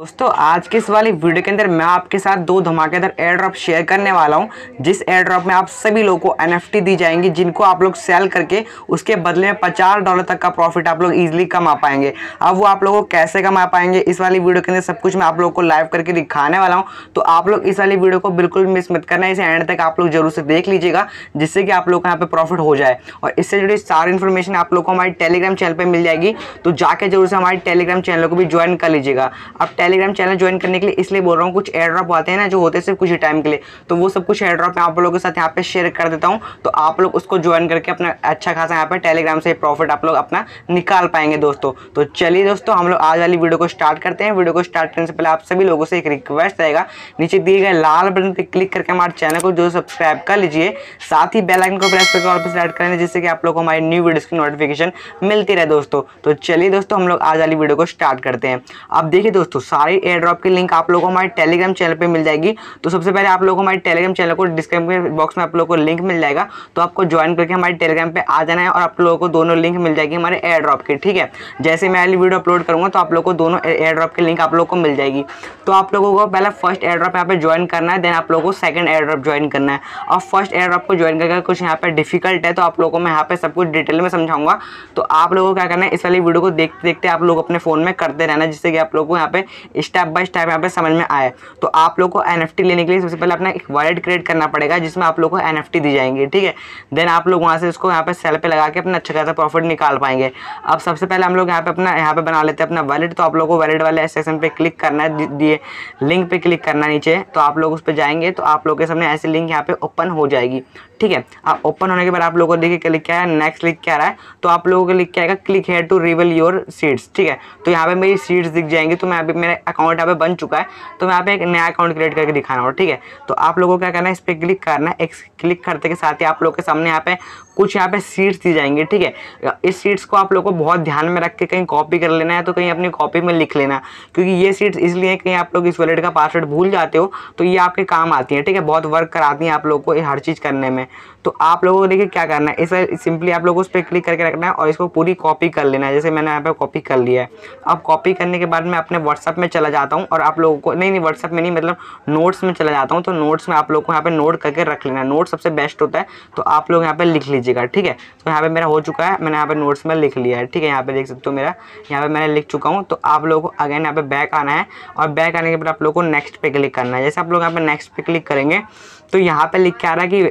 दोस्तों आज के इस वाली वीडियो के अंदर मैं आपके साथ दो धमाकेदार एयर ड्रॉप शेयर करने वाला हूं जिस एयर ड्रॉप में आप सभी लोगों को एनएफटी दी जाएंगी जिनको आप लोग सेल करके उसके बदले में पचास डॉलर तक का प्रॉफिट आप लोग इजीली कमा पाएंगे अब वो आप लोगों को कैसे कमा पाएंगे इस वाली वीडियो के अंदर सब कुछ मैं आप लोग को लाइव करके दिखाने वाला हूँ तो आप लोग इस वाली वीडियो को बिल्कुल मिस मत करना इसे एंड तक आप लोग जरूर से देख लीजिएगा जिससे कि आप लोग को यहाँ पर प्रॉफिट हो जाए और इससे जुड़ी सारी इन्फॉर्मेशन आप लोग को हमारे टेलीग्राम चैनल पर मिल जाएगी तो जाके जरूर से हमारे टेलीग्राम चैनल को भी ज्वाइन कर लीजिएगा अब टेलीग्राम चैनल ज्वाइन करने के लिए इसलिए बोल रहा हूँ कुछ एयर ड्रॉप आते हैं ना जो होते हैं सिर्फ कुछ ही टाइम के लिए तो वो सब कुछ एयर ड्रॉप मैं आप लोगों के साथ यहाँ पे शेयर कर देता हूँ तो आप लोग उसको ज्वाइन करके अपना अच्छा खासा यहाँ पर टेलीग्राम से प्रॉफिट आप लोग अपना निकाल पाएंगे दोस्तों तो चलिए दोस्तों हम लोग आज वाली वीडियो को स्टार्ट करते हैं वीडियो को स्टार्ट करने से पहले आप सभी लोगों से एक रिक्वेस्ट रहेगा नीचे दिए गए लाल बटन पर क्लिक करके हमारे चैनल को जो सब्सक्राइब कर लीजिए साथ ही बेलाइकन को प्रेस करके और सेलेक्ट करें जिससे कि आप लोग को हमारी न्यू वीडियोज़ की नोटिफिकेशन मिलती रहे दोस्तों तो चलिए दोस्तों हम लोग आज वाली वीडियो को स्टार्ट करते हैं अब देखिए दोस्तों सारे एयर ड्रॉप की लिंक आप लोगों को हमारे टेलीग्राम चैनल पर मिल जाएगी तो सबसे पहले आप लोगों को हमारे टेलीग्राम चैनल को डिस्क्रिप्शन बॉक्स में आप लोगों को लिंक मिल जाएगा तो आपको ज्वाइन करके हमारे टेलीग्राम पर आ जाना है और आप लोगों को दोनों लिंक मिल जाएगी हमारे एयर ड्रॉप की ठीक है जैसे मैं अली वीडियो अपलोड करूँगा तो आप लोग को दोनों एयर ड्रॉप की लिंक आप लोग को मिल जाएगी तो आप लोगों को पहले फर्स्ट एयर ड्रॉप यहाँ पर ज्वाइन करना है देन आप लोगों को सेकंड एयर ड्रॉप ज्वाइन करना है और फर्स्ट एयर ड्रॉप को ज्वाइन करके कुछ यहाँ पर डिफिकल्ट है तो आप लोगों को मैं यहाँ पर सब कुछ डिटेल में समझाऊंगा तो आप लोगों को क्या करना है इस वाली वीडियो को देखते देखते आप लोग अपने फ़ोन में करते रहना जिससे कि आप लोग को यहाँ पे स्टेप बाय स्टेप यहाँ पे समझ में आए तो आप लोग को एन लेने के लिए सबसे पहले अपना एक वॉलेट क्रिएट करना पड़ेगा जिसमें आप लोग को एन दी जाएंगी ठीक है देन आप लोग वहाँ से इसको यहाँ पे सेल पे लगा के अपना अच्छा खासा प्रॉफिट निकाल पाएंगे अब सबसे पहले हम लोग यहाँ पे अपना यहाँ पे बना लेते हैं अपना वॉलेट तो आप लोग को वॉलेट वाले सेक्शन पे क्लिक करना है दिए लिंक पे क्लिक करना नीचे तो आप लोग उस पर जाएंगे तो आप लोग के सामने ऐसी लिंक यहाँ पे ओपन हो जाएगी ठीक है ओपन होने के बाद आप लोगों को देखिए क्लिक क्या है नेक्स्ट क्लिक क्या रहा है तो आप लोगों को लिख के आएगा click here to reveal your seats ठीक है तो यहाँ पे मेरी सीट्स दिख जाएंगी तो मैं अभी मेरा अकाउंट यहाँ पे बन चुका है तो मैं यहाँ पे एक नया अकाउंट क्रिएट करके दिखाना हूँ ठीक है तो आप लोगों को क्या करना है इस पर क्लिक करना है एक क्लिक करते के साथ ही आप लोग के सामने यहाँ पे कुछ यहाँ पे सीट्स दी जाएंगी ठीक है इस सीट्स को आप लोग को बहुत ध्यान में रख के कहीं कॉपी कर लेना है तो कहीं अपनी कॉपी में लिख लेना क्योंकि ये सीट्स इसलिए कहीं आप लोग इस वॉलेट का पासवर्ड भूल जाते हो तो ये आपके काम आती है ठीक है बहुत वर्क कराती हैं आप लोग को हर चीज़ करने में तो आप लोगों को देखिए क्या करना है इसे सिंपली आप लोगों को उस पर क्लिक करके रखना है और इसको पूरी कॉपी कर लेना है जैसे मैंने यहाँ पर कॉपी कर लिया है अब कॉपी करने के बाद मैं अपने व्हाट्सअप में चला जाता हूँ और आप लोगों को नहीं नहीं व्हाट्सअप में नहीं मतलब नोट्स में चला जाता हूँ तो नोट्स में आप लोग को यहाँ पर नोट करके रख लेना है नोट सबसे बेस्ट होता है तो आप लोग यहाँ पर लिख लीजिएगा ठीक है तो यहाँ पर मेरा हो चुका है मैंने यहाँ पर नोट्स में लिख लिया है ठीक है यहाँ पर देख सकते हो मेरा यहाँ पर मैंने लिख चुका हूँ तो आप लोगों को अगेन यहाँ पर बैक आना है और बैक आने के बाद आप लोग को नेक्स्ट पे क्लिक करना है जैसे आप लोग यहाँ पर नेक्स्ट पे क्लिक करेंगे तो यहाँ पर लिख के आ रहा है कि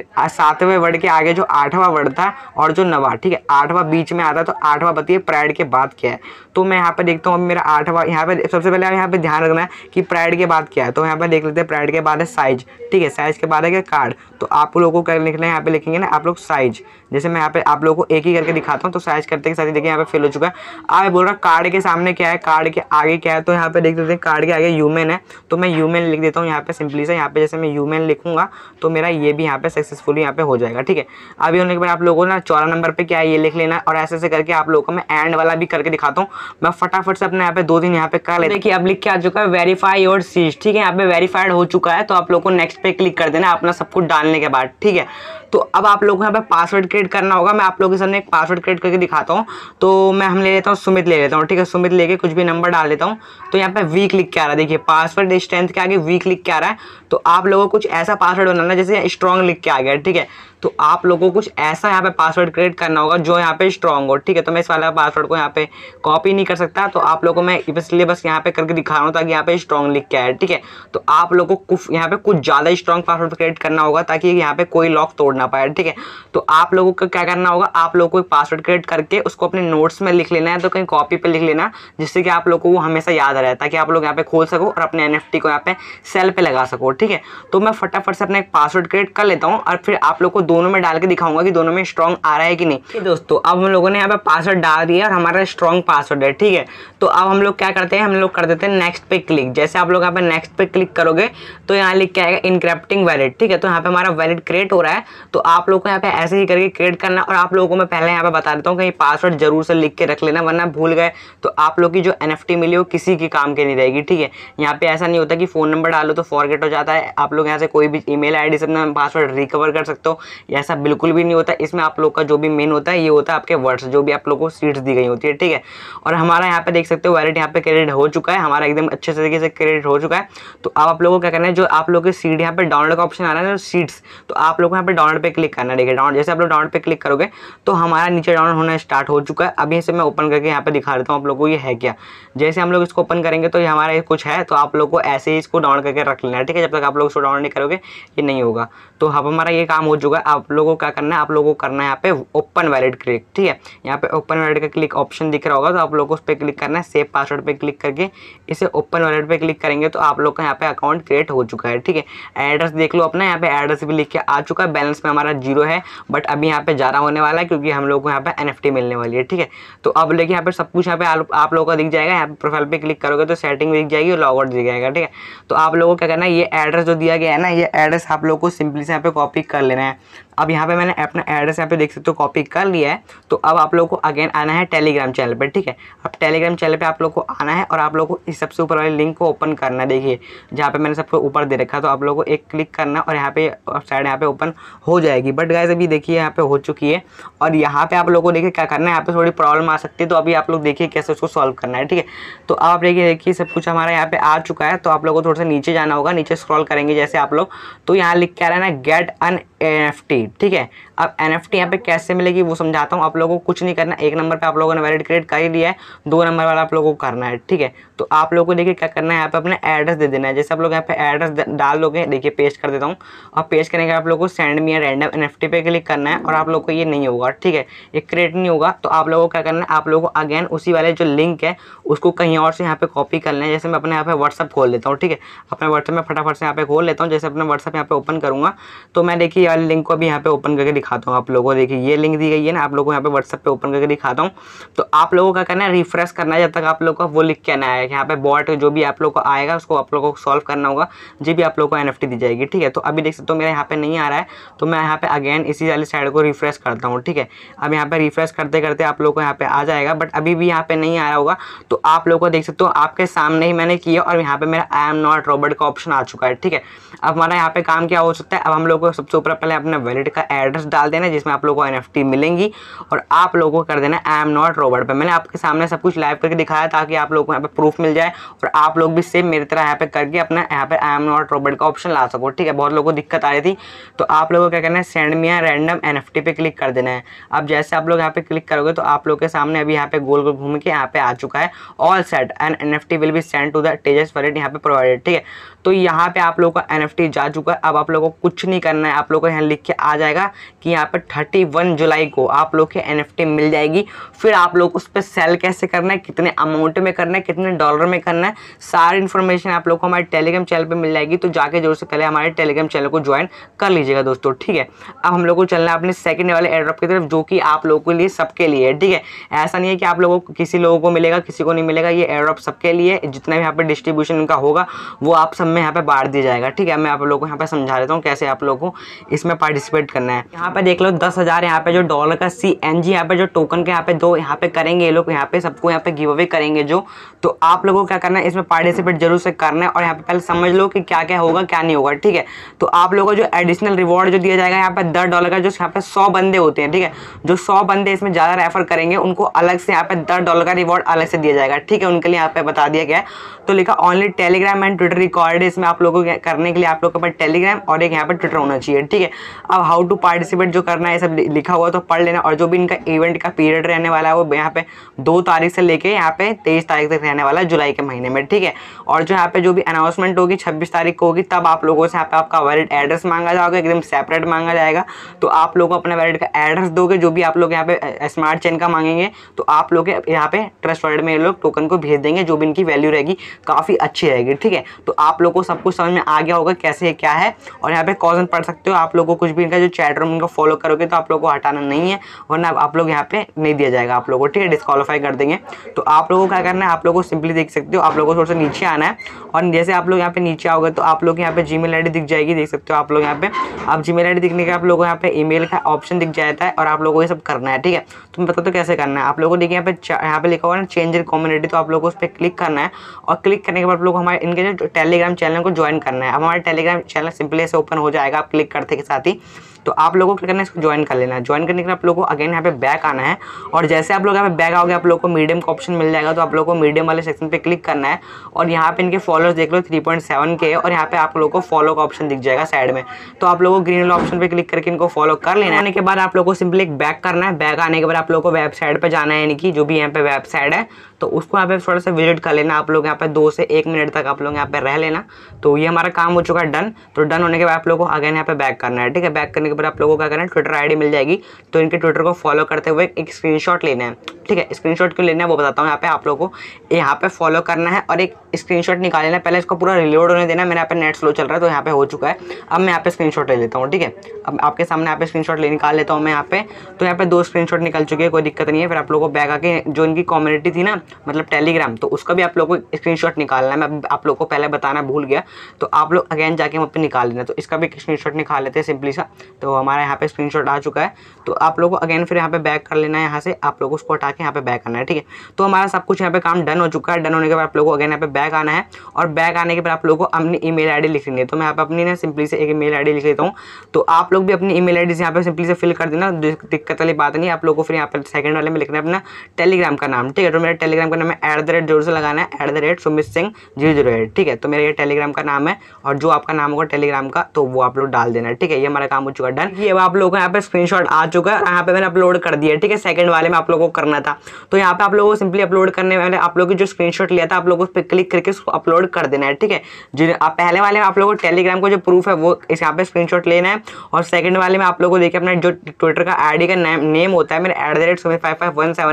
सातवें वर्ड के आगे जो आठवां वर्ड था और जो नवा ठीक है आठवां बीच में आता है तो आठवां बताइए प्राइड के बाद क्या है तो मैं यहाँ पर देखता हूँ मेरा आठवां यहाँ पे सबसे पहले यहाँ पे ध्यान रखना है कि प्राइड के बाद क्या है तो यहाँ पर देख लेते हैं प्राइड के बाद है साइज ठीक है साइज के बाद है क्या कार्ड तो आप लोगों को कर लिखना है यहाँ पे लिखेंगे ना आप लोग साइज जैसे मैं यहाँ पे आप लोगों को एक ही करके दिखाता हूँ तो साइज करते के साथ ही देखिए यहाँ पे फिल हो चुका है आप बोल रहा कार्ड के सामने क्या है कार्ड के आगे क्या है तो यहाँ पे देख लेते हैं कार्ड के आगे ह्यूमन है तो मैं ह्यूमन लिख देता हूँ यहाँ पे सिंपली से यहाँ पे जैसे मैं ह्यूमन लिखूंगा तो मेरा ये भी यहाँ पे सक्सेसफुल यहाँ पे हो जाएगा ठीक है अभी होने के बाद आप लोगों ने चौदह नंबर पे क्या है ये लिख लेना और ऐसे ऐसे करके आप लोगों को मैं एंड वाला भी करके दिखाता हूँ मैं फटाफट से अपने यहाँ पे दो दिन यहाँ पे कर लेते देखिए अब लिख के आ चुका है वेरीफाई और सीज ठीक है यहाँ पे वेरीफाइड हो चुका है तो आप लोग को नेक्स्ट पे क्लिक कर देना अपना सब कुछ डालने के बाद ठीक है तो अब आप लोगों को यहाँ पे पासवर्ड क्रिएट करना होगा मैं आप लोगों के सामने एक पासवर्ड क्रिएट करके दिखाता हूँ तो मैं हम ले लेता हूँ सुमित ले लेता हूँ ठीक है सुमित लेके कुछ भी नंबर डाल लेता हूँ तो यहाँ पे वी क्लिक क्या आ रहा है देखिए पासवर्ड स्ट्रेंथ के आगे वी क्लिक क्या आ रहा है तो आप लोगों को कुछ ऐसा पासवर्ड बनाना जैसे स्ट्रॉन्ग लिख के आ गया ठीक है तो आप लोगों को कुछ ऐसा यहाँ पे पासवर्ड क्रिएट करना होगा जो यहाँ पे स्ट्रॉन्ग हो ठीक है तो मैं इस वाला पासवर्ड को यहाँ पे कॉपी नहीं कर सकता तो आप लोगों को मैं इसलिए बस यहाँ पे करके दिखा रहा हूँ ताकि यहाँ पे स्ट्रॉन्ग लिख के आए ठीक है तो आप लोगों को यहाँ पे कुछ ज़्यादा स्ट्रॉन्ग पासवर्ड क्रिएट करना होगा ताकि यहाँ पे कोई लॉक तोड़ ना पाया ठीक है तो आप लोगों को क्या करना होगा आप लोगों को पासवर्ड क्रिएट करके उसको अपने नोट्स में लिख लेना है तो कहीं कॉपी पे लिख लेना जिससे कि आप लोग को वो हमेशा याद रहे ताकि आप लोग यहाँ पे खोल सको और अपने एन को यहाँ पे सेल पे लगा सको ठीक है तो मैं फटाफट से अपना एक पासवर्ड क्रिएट कर लेता हूँ और फिर आप लोग को दोनों में डाल के दिखाऊंगा कि दोनों में स्ट्रॉन्ग आ रहा है कि नहीं दोस्तों तो अब हम लोगों ने यहाँ पे पासवर्ड डाल दिया और हमारा स्ट्रॉन्ग पासवर्ड है ठीक है तो अब हम लोग क्या करते हैं हम लोग कर देते हैं नेक्स्ट पे क्लिक जैसे आप लोग यहाँ पे नेक्स्ट पे क्लिक करोगे तो यहाँ लिख के आएगा इनक्रिप्टिंग वैलिड ठीक है तो यहाँ पे हमारा वैलिड क्रिएट हो रहा है तो आप लोग को यहाँ पे ऐसे ही करके क्रिएट करना और आप लोगों को मैं पहले यहाँ पे बता देता हूँ कहीं पासवर्ड जरूर से लिख के रख लेना वरना भूल गए तो आप लोग की जो एन मिली वो किसी के काम की नहीं रहेगी ठीक है यहाँ पे ऐसा नहीं होता कि फ़ोन नंबर डालो तो फॉरगेट हो जाता है आप लोग यहाँ से कोई भी ई मेल से अपना पासवर्ड रिकवर कर सकते हो ऐसा बिल्कुल भी नहीं होता इसमें आप लोग का जो भी मेन होता है ये होता है आपके वर्ड्स जो भी आप लोग को सीट्स दी गई होती है ठीक है और हमारा यहाँ पे देख सकते हो वैलेट यहाँ पे क्रेडिट हो चुका है हमारा एकदम अच्छे तरीके से क्रेडिट हो चुका है तो आप लोगों को क्या करना है जो आप लोग के सीट यहाँ पे डाउनलोड का ऑप्शन आ रहा है ना सीट्स तो आप लोग यहाँ पे डाउनलोड डाउनलोड पे क्लिक करना देखिए डाउन जैसे आप लोग डाउनलोड पे क्लिक करोगे तो हमारा नीचे डाउनलोड होना स्टार्ट हो चुका है अभी से मैं ओपन करके यहाँ पे दिखा देता हूँ आप लोगों को ये है क्या जैसे हम लोग इसको ओपन करेंगे तो ये हमारा कुछ है तो आप लोग को ऐसे ही इसको डाउनलोड करके रख लेना है ठीक है जब तक आप लोग इसको डाउनलोड नहीं करोगे ये नहीं होगा तो अब हमारा ये काम हो चुका है आप लोगों को क्या करना है आप लोगों को करना है यहाँ पे ओपन वैलिड क्लिक ठीक है यहाँ पे ओपन वैलिड का क्लिक ऑप्शन दिख रहा होगा तो आप लोग को उस पर क्लिक करना है सेव पासवर्ड पर क्लिक करके इसे ओपन वैलिड पर क्लिक करेंगे तो आप लोग का यहाँ पे अकाउंट क्रिएट हो चुका है ठीक है एड्रेस देख लो अपना यहाँ पे एड्रेस भी लिख के आ चुका है बैलेंस में हमारा जीरो है बट अभी यहाँ पे ज़्यादा होने वाला है क्योंकि हम लोग को यहाँ पे एन मिलने वाली है ठीक है तो अब देखिए यहाँ पे सब कुछ यहाँ पे आप लोगों का दिख जाएगा यहाँ पे प्रोफाइल पे क्लिक करोगे तो सेटिंग दिख जाएगी और लॉगआउट दिख जाएगा ठीक है तो आप लोगों को क्या करना है ये एड्रेस जो दिया गया है ना ये एड्रेस आप लोग को सिंपली से यहाँ पे कॉपी कर लेना है अब यहाँ पे मैंने अपना एड्रेस यहाँ पे देख सकते हो कॉपी कर लिया है तो अब आप लोग को अगेन आना है टेलीग्राम चैनल पर ठीक है अब टेलीग्राम चैनल पर आप लोग को आना है और आप लोग को इस सबसे ऊपर वाले लिंक को ओपन करना है देखिए जहाँ पे मैंने सबको ऊपर दे रखा तो आप लोग को एक क्लिक करना और यहाँ पे साइड यहाँ पे ओपन हो जाएगी बट गाइज अभी देखिए यहाँ पे हो चुकी है और यहाँ पे आप लोग को देखिए क्या करना है यहाँ पे थोड़ी प्रॉब्लम आ सकती है तो अभी आप लोग देखिए कैसे उसको सॉल्व करना है ठीक है तो आप देखिए देखिए सब कुछ हमारा यहाँ पे आ चुका है तो आप लोग को थोड़ा सा नीचे जाना होगा नीचे स्क्रॉल करेंगे जैसे आप लोग तो यहाँ लिख के आ रहा है ना गेट अन एफ टी ठीक है अब एन एफ टी यहाँ पे कैसे मिलेगी वो समझाता हूँ आप लोगों को कुछ नहीं करना एक नंबर पे आप लोगों ने वैलिड क्रिएट कर ही दिया है दो नंबर वाला आप लोगों को करना है ठीक है तो आप लोगों को देखिए क्या करना है यहाँ पे अपना एड्रेस दे देना है जैसे आप लोग यहाँ पे एड्रेस डाल लोगे देखिए पेस्ट कर देता हूँ और पेस्ट करने के आप लोगों को send me random N F T पे क्लिक करना है और आप लोग को ये नहीं होगा ठीक है ये क्रिएट नहीं होगा तो आप लोगों को क्या करना है आप लोगों को अगेन उसी वाले जो लिंक है उसको कहीं और से यहाँ पे कॉपी करना है जैसे मैं अपने यहाँ पे व्हाट्सअप खोल लेता हूँ ठीक है अपने व्हाट्सएप में फटाफट से यहाँ पे खोल लेता हूँ जैसे अपने व्हाट्सअप यहाँ पे ओपन करूँगा तो मैं देखिए यार लिंक को अभी यहाँ पे ओपन करके दिखाता हूँ आप लोगों को देखिए ये लिंक दी गई है ना आप लोगों को यहाँ पे व्हाट्सअप पे ओपन करके दिखाता हूँ तो आप लोगों का करना है रिफ्रेश करना है जब तक आप लोगों का वो लिख के आना है ठीक है यहाँ पे बॉट जो भी आप लोग को आएगा उसको आप लोग को सॉल्व करना होगा जी भी आप लोग को एन दी जाएगी ठीक है तो अभी देख सकते हो मेरा यहाँ पे नहीं आ रहा है तो मैं यहाँ पे अगेन इसी वाली साइड को रिफ्रेश करता हूँ ठीक है अब यहाँ पे रिफ्रेश करते करते आप लोग को यहाँ पे आ जाएगा बट अभी भी यहाँ पे नहीं आया होगा तो आप लोग को देख सकते हो आपके सामने ही मैंने किया और यहाँ पे मेरा आई एम नॉट रोबोट का ऑप्शन आ चुका है ठीक है अब हमारा यहाँ पे काम क्या हो सकता है अब हम लोग को सबसे ऊपर पहले अपना वैलेट का एड्रेस डाल देना जिसमें आप लोग को एन मिलेंगी और आप लोगों को कर देना आई एम नॉट रोबोट पर मैंने आपके सामने सब कुछ लाइव करके दिखाया ताकि आप लोग को यहाँ पे प्रूफ मिल जाए और आप लोग भी सेम मेरी तरह यहाँ पे करके अपना यहाँ पे आई एम नॉट रोबोट का ऑप्शन ला सको ठीक है बहुत लोगों को दिक्कत आ रही थी तो आप लोगों को क्या करना है send me a random N F पे क्लिक कर देना है अब जैसे आप लोग यहाँ पे क्लिक करोगे तो आप लोग के सामने अभी यहाँ पे गोल गोल घूम के यहाँ पे आ चुका है all set and N F will be send to the टेजस फॉर यहाँ पे प्रोवाइडेड ठीक है तो यहाँ पे आप लोगों का एन जा चुका है अब आप लोगों को कुछ नहीं करना है आप लोगों को यहाँ लिख के आ जाएगा कि यहाँ पे थर्टी जुलाई को आप लोग के एन मिल जाएगी फिर आप लोग उस पर सेल कैसे करना है कितने अमाउंट में करना है कितने डॉलर डॉलर में करना है सारी इन्फॉर्मेशन आप लोग को हमारे टेलीग्राम चैनल पर मिल जाएगी तो जाके जरूर से पहले हमारे टेलीग्राम चैनल को ज्वाइन कर लीजिएगा दोस्तों ठीक है अब हम लोग को चलना है अपने सेकंड वाले एड्रॉप की तरफ जो कि आप लोगों के लिए सबके लिए है ठीक है ऐसा नहीं है कि आप लोगों को किसी लोगों को मिलेगा किसी को नहीं मिलेगा ये एड्रॉप सबके लिए जितना भी यहाँ पर डिस्ट्रीब्यूशन उनका होगा वो आप सब में यहाँ पर बांट दिया जाएगा ठीक है मैं आप लोगों को यहाँ पर समझा देता हूँ कैसे आप लोगों को इसमें पार्टिसिपेट करना है यहाँ पर देख लो दस हज़ार यहाँ पे जो डॉलर का सी एन जी यहाँ पे जो टोकन के यहाँ पे दो यहाँ पे करेंगे ये लोग यहाँ पे सबको यहाँ पे गिव अवे करेंगे जो तो आप आप लोगों को क्या करना है इसमें पार्टिसिपेट जरूर से करना है और यहाँ पे पहले समझ लो कि क्या क्या होगा क्या नहीं होगा ठीक है तो आप लोगों को जो एडिशनल रिवॉर्ड जो दिया जाएगा यहाँ पे दस डॉलर का जो यहाँ पे सौ बंदे होते हैं ठीक है जो सौ बंदे इसमें ज़्यादा रेफर करेंगे उनको अलग से यहाँ पे दस डॉलर का रिवॉर्ड अलग से दिया जाएगा ठीक है उनके लिए यहाँ पे बता दिया गया तो लिखा only Telegram and Twitter record इसमें आप लोगों को करने के लिए आप लोग के पास टेलीग्राम और एक यहाँ पर ट्विटर होना चाहिए ठीक है अब हाउ टू पार्टिसिपेट जो करना है सब लिखा हुआ तो पढ़ लेना और जो भी इनका इवेंट का पीरियड रहने वाला है वो यहाँ पे दो तारीख से लेके यहाँ पे तेईस तारीख तक रहने वाला वाला है जुलाई के महीने में ठीक है और जो यहाँ पे जो भी अनाउंसमेंट होगी छब्बीस तारीख को होगी तब आप लोगों से यहाँ पे आपका वैलिड एड्रेस मांगा जाएगा एकदम सेपरेट मांगा जाएगा तो आप लोग अपने वैलिड का एड्रेस दोगे जो भी आप लोग यहाँ पे स्मार्ट चेन का मांगेंगे तो आप लोग यहाँ पे ट्रस्ट वर्ल्ड में ये लोग टोकन को भेज देंगे जो भी इनकी वैल्यू रहेगी काफ़ी अच्छी रहेगी ठीक है तो आप लोग को सब कुछ समझ में आ गया होगा कैसे क्या है और यहाँ पे कॉजन पढ़ सकते हो आप लोग को कुछ भी इनका जो चैट रूम इनको फॉलो करोगे तो आप लोग को हटाना नहीं है वरना आप लोग यहाँ पे नहीं दिया जाएगा आप लोगों को ठीक है डिस्कालीफाई कर देंगे तो आप लोगों को क्या करना है आप लोगों को सिंपली लिए देख सकते हो आप लोगों को थोड़ा सा नीचे आना है और जैसे आप लोग यहाँ पे नीचे आओगे तो आप लोग यहाँ पे जीमेल आईडी दिख जाएगी देख सकते हो आप लोग यहाँ पे आप जीमेल आईडी दिखने के आप लोगों यहाँ पे ईमेल का ऑप्शन दिख जाता है और आप लोगों को सब करना है ठीक है तुम बता तो कैसे करना है आप लोगों को देखिए यहाँ पे यहाँ पे लिखा हुआ है चेंज इन कम्युनिटी तो आप लोगों को उस पर क्लिक करना है और क्लिक करने के बाद आप लोग हमारे इनके जो टेलीग्राम चैनल को ज्वाइन करना है अब हमारे टेलीग्राम चैनल सिंपली ऐसे ओपन हो जाएगा आप क्लिक करते के साथ ही तो आप लोगों को क्या करना है इसको ज्वाइन कर लेना है ज्वाइन करने के लिए आप लोगों को अगेन यहाँ पे बैक आना है और जैसे आप लोग यहाँ पे बैक आओगे आप लोगों को मीडियम का ऑप्शन मिल जाएगा तो आप लोग को मीडियम वाले सेक्शन पे क्लिक करना है और यहाँ पे इनके फॉलोअर्स देख लो थ्री पॉइंट सेवन के और यहाँ पे आप लोग को फॉलो का ऑप्शन दिख जाएगा साइड में तो आप लोगों को ग्रीन वाला ऑप्शन पर क्लिक करके इनको फॉलो कर लेना है आने के बाद आप लोग को सिंपली एक बैक करना है बैक आने के बाद आप लोगों को वेबसाइट पर जाना है यानी कि जो भी यहाँ पे वेबसाइट है तो उसको यहाँ पे थोड़ा सा विजिट कर लेना आप लोग यहाँ पे दो से एक मिनट तक आप लोग यहाँ पे रह लेना तो ये हमारा काम हो चुका है डन तो डन होने के बाद आप लोगों को अगेन यहाँ पे बैक करना है ठीक है बैक करने के पर आप लोगों का करना ट्विटर आईडी मिल जाएगी तो इनके ट्विटर को फॉलो करते हुए एक स्क्रीनशॉट लेना है ठीक है स्क्रीनशॉट क्यों लेना है वो बताता हूँ यहाँ पे आप लोगों को यहाँ पे फॉलो करना है और एक स्क्रीनशॉट निकाल लेना पहले इसको पूरा रिलोड होने देना मेरे यहाँ पे नेट स्लो चल रहा है तो यहाँ पे हो चुका है अब मैं यहाँ पे स्क्रीनशॉट ले लेता हूँ ठीक है अब आपके सामने यहाँ पे स्क्रीनशॉट ले निकाल लेता हूँ मैं यहाँ पे तो यहाँ पे दो स्क्रीन निकल चुकी है कोई दिक्कत नहीं है फिर आप लोगों को बैग आके जो इनकी कम्युनिटी थी ना मतलब टेलीग्राम तो उसका भी आप लोगों को स्क्रीन निकालना है मैं आप लोग को पहले बताना भूल गया तो आप लोग अगेन जाके वहाँ पर निकाल लेना तो इसका भी स्क्रीन निकाल लेते हैं सिंपली सा तो हमारा यहाँ पे स्क्रीनशॉट आ चुका है तो आप लोगों को अगेन फिर यहाँ पे बैक कर लेना है यहाँ से आप लोग उसको हटा के यहाँ पे बैक करना है ठीक है तो हमारा सब कुछ यहाँ पे काम डन हो चुका है डन होने के बाद आप लोगों को अगेन यहाँ पे बैक आना है और बैक आने के बाद आप लोगों को अपनी ई मेल लिख लेनी है तो मैं यहाँ पर अपनी ना सिंपली से एक ई मेल लिख लेता हूँ तो आप लोग भी अपनी ई मेल आई यहाँ पे सिंपली से फिल कर देना दिक्कत वाली बात नहीं आप लोग को फिर यहाँ पर सेकंड वाले में लिखना है अपना टेलीग्राम का नाम ठीक है तो मेरा टेलीग्राम का नाम है एट द रेट जोर से लगाना है at the rate Sumit Singh zero zero eight ठीक है तो मेरा ये टेलीग्राम का नाम है और जो आपका नाम होगा टेलीग्राम का तो वो आप लोग डाल देना ठीक है ये हमारा काम हो चुका बटन ये आप लोगों का यहाँ पे स्क्रीनशॉट आ चुका है यहाँ पे मैंने अपलोड कर दिया ठीक है सेकंड वाले में आप लोगों को करना था तो यहाँ पे आप लोगों को सिंपली अपलोड करने वाले आप लोगों की जो स्क्रीनशॉट लिया था आप लोगों उस पर क्लिक करके उसको अपलोड कर देना है ठीक है जिन पहले वाले में आप लोगों को टेलीग्राम का जो प्रूफ है वो इस यहाँ पे स्क्रीनशॉट लेना है और सेकंड वाले में आप लोगों को देखिए अपना जो ट्विटर का आईडी का नेम होता है मेरा एट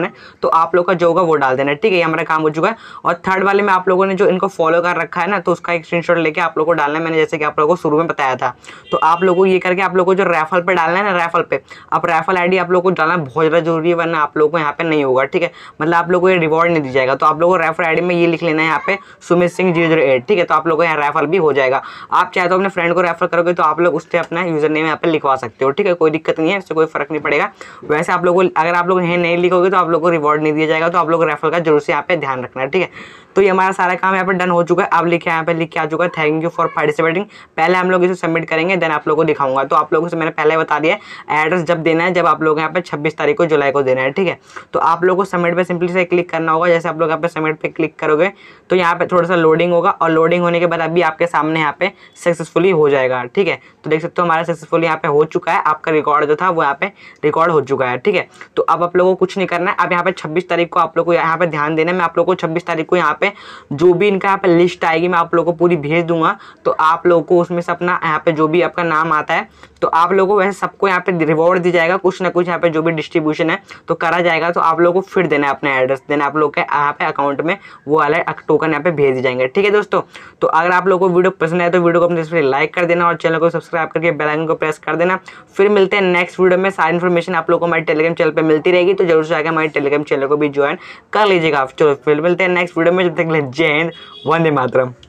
है तो आप लोग का जो होगा वो डाल देना है ठीक है ये हमारा काम हो चुका है और थर्ड वाले में आप लोगों ने जो इनको फॉलो कर रखा है ना तो उसका एक स्क्रीनशॉट लेके आप लोगों को डालना है मैंने जैसे कि आप लोगों को शुरू में बताया था तो आप लोगों को ये करके आप लोगों को जो रैफल पे डालना है ना रैफल पे अब रैफल आईडी आप लोग को डालना बहुत ज़्यादा जरूरी है वरना आप लोगों को यहाँ पे नहीं होगा ठीक है मतलब आप लोगों को ये रिवॉर्ड नहीं दी जाएगा तो आप लोगों को रैफल आईडी में ये लिख लेना है यहाँ पे Sumit Singh zero zero eight ठीक है तो आप लोगों को यहाँ रैफल भी हो जाएगा आप चाहे तो अपने फ्रेंड को रेफर करोगे तो आप लोग उससे अपना यूजर नेम यहाँ पर लिखवा सकते हो ठीक है कोई दिक्कत नहीं है इससे कोई फर्क नहीं पड़ेगा वैसे आप लोगों को अगर आप लोग यहीं नहीं लिखोगे तो आप लोग को रिवॉर्ड नहीं दिया जाएगा तो आप लोग रेफर का जरूर से यहाँ पे ध्यान रखना है ठीक है तो ये हमारा सारा काम यहाँ पर डन हो चुका है आप लिखे यहाँ पे लिख के आ चुका है थैंक यू फॉर पार्टिसिपेटिंग पहले हम लोग इसे सबमिट करेंगे देन आप लोगों को दिखाऊंगा तो आप लोगों से मैंने पहले बता दिया एड्रेस जब देना है जब आप लोग यहाँ पे छब्बीस तारीख को जुलाई को देना है ठीक है तो आप लोग को सबमिट पर सिंपली से क्लिक करना होगा जैसे आप लोग यहाँ पर सबमिट पर क्लिक करोगे तो यहाँ पर थोड़ा सा लोडिंग होगा और लोडिंग होने के बाद अभी आपके सामने यहाँ पे सक्सेसफुली हो जाएगा ठीक है तो देख सकते हो हमारा सक्सेसफुल यहाँ पे हो चुका है आपका रिकॉर्ड जो था वो यहाँ पे रिकॉर्ड हो चुका है ठीक है तो अब आप लोगों को कुछ नहीं करना है अब यहाँ पे छब्बीस तारीख को आप लोग को यहाँ पे ध्यान देना है मैं आप लोग को छब्बीस तारीख को यहाँ पे पे जो भी इनका यहाँ पे लिस्ट आएगी मैं आप लोगों को पूरी भेज दूंगा तो आप लोगों को उसमें से अपना यहाँ पे जो भी आपका नाम आता है तो आप लोगों को वैसे सबको यहाँ पे रिवॉर्ड दिया जाएगा कुछ ना कुछ यहाँ पे जो भी डिस्ट्रीब्यूशन है तो करा जाएगा तो आप लोगों को फिर देना है अपना एड्रेस देना आप लोग के यहाँ पे अकाउंट में वो वाला टोकन यहाँ पे भेज जाएंगे ठीक है दोस्तों तो अगर आप लोग को वीडियो पसंद आए तो वीडियो को अपने इस लाइक कर देना और चैनल को सब्सक्राइब करके बेलाइकन को प्रेस कर देना फिर मिलते हैं नेक्स्ट वीडियो में सारी इन्फॉर्मेशन आप लोग को हमारे टेलीग्राम चैनल पर मिलती रहेगी तो जरूर से आगे हमारे टेलीग्राम चैनल को भी ज्वाइन कर लीजिएगा चलो फिर मिलते हैं नेक्स्ट वीडियो में England Jane, Vande Matram.